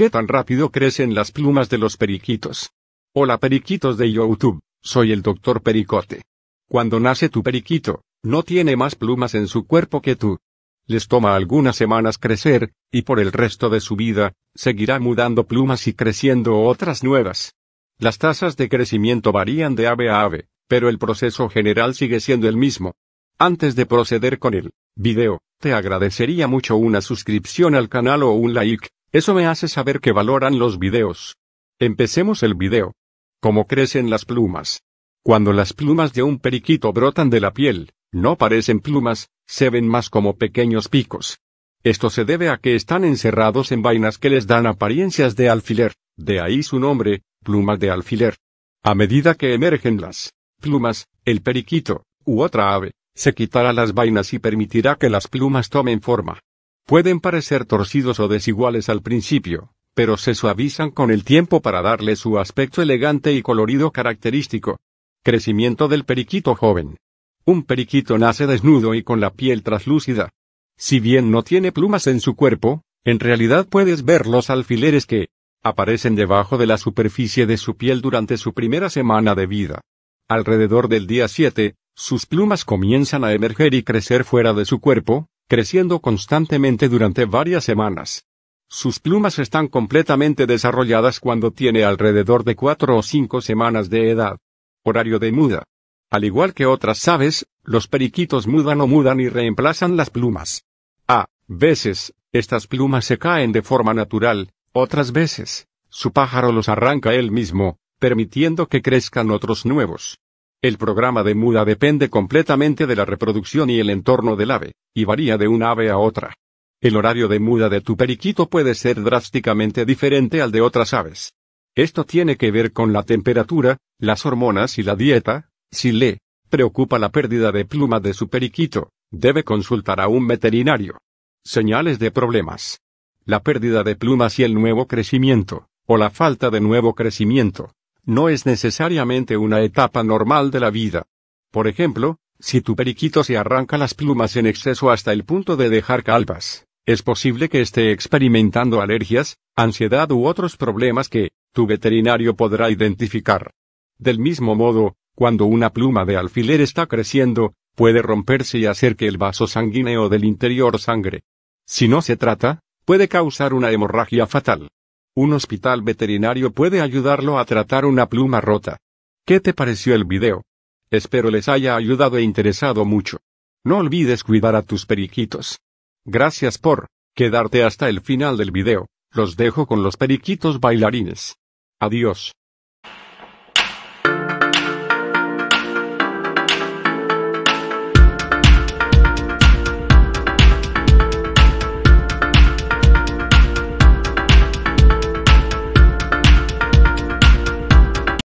¿Qué tan rápido crecen las plumas de los periquitos? Hola periquitos de YouTube, soy el doctor Pericote. Cuando nace tu periquito, no tiene más plumas en su cuerpo que tú. Les toma algunas semanas crecer, y por el resto de su vida, seguirá mudando plumas y creciendo otras nuevas. Las tasas de crecimiento varían de ave a ave, pero el proceso general sigue siendo el mismo. Antes de proceder con el video, te agradecería mucho una suscripción al canal o un like, eso me hace saber que valoran los videos. Empecemos el video. ¿Cómo crecen las plumas? Cuando las plumas de un periquito brotan de la piel, no parecen plumas, se ven más como pequeños picos. Esto se debe a que están encerrados en vainas que les dan apariencias de alfiler, de ahí su nombre, plumas de alfiler. A medida que emergen las plumas, el periquito, u otra ave, se quitará las vainas y permitirá que las plumas tomen forma. Pueden parecer torcidos o desiguales al principio, pero se suavizan con el tiempo para darle su aspecto elegante y colorido característico. Crecimiento del periquito joven. Un periquito nace desnudo y con la piel traslúcida. Si bien no tiene plumas en su cuerpo, en realidad puedes ver los alfileres que aparecen debajo de la superficie de su piel durante su primera semana de vida. Alrededor del día 7, sus plumas comienzan a emerger y crecer fuera de su cuerpo, creciendo constantemente durante varias semanas. Sus plumas están completamente desarrolladas cuando tiene alrededor de cuatro o cinco semanas de edad. Horario de muda. Al igual que otras aves, los periquitos mudan o mudan y reemplazan las plumas. A veces, estas plumas se caen de forma natural, otras veces, su pájaro los arranca él mismo, permitiendo que crezcan otros nuevos. El programa de muda depende completamente de la reproducción y el entorno del ave, y varía de un ave a otra. El horario de muda de tu periquito puede ser drásticamente diferente al de otras aves. Esto tiene que ver con la temperatura, las hormonas y la dieta. Si le preocupa la pérdida de pluma de su periquito, debe consultar a un veterinario. Señales de problemas. La pérdida de plumas y el nuevo crecimiento, o la falta de nuevo crecimiento, no es necesariamente una etapa normal de la vida. Por ejemplo, si tu periquito se arranca las plumas en exceso hasta el punto de dejar calvas, es posible que esté experimentando alergias, ansiedad u otros problemas que, tu veterinario podrá identificar. Del mismo modo, cuando una pluma de alfiler está creciendo, puede romperse y hacer que el vaso sanguíneo del interior sangre. Si no se trata, puede causar una hemorragia fatal. Un hospital veterinario puede ayudarlo a tratar una pluma rota. ¿Qué te pareció el video? Espero les haya ayudado e interesado mucho. No olvides cuidar a tus periquitos. Gracias por quedarte hasta el final del video. Los dejo con los periquitos bailarines. Adiós.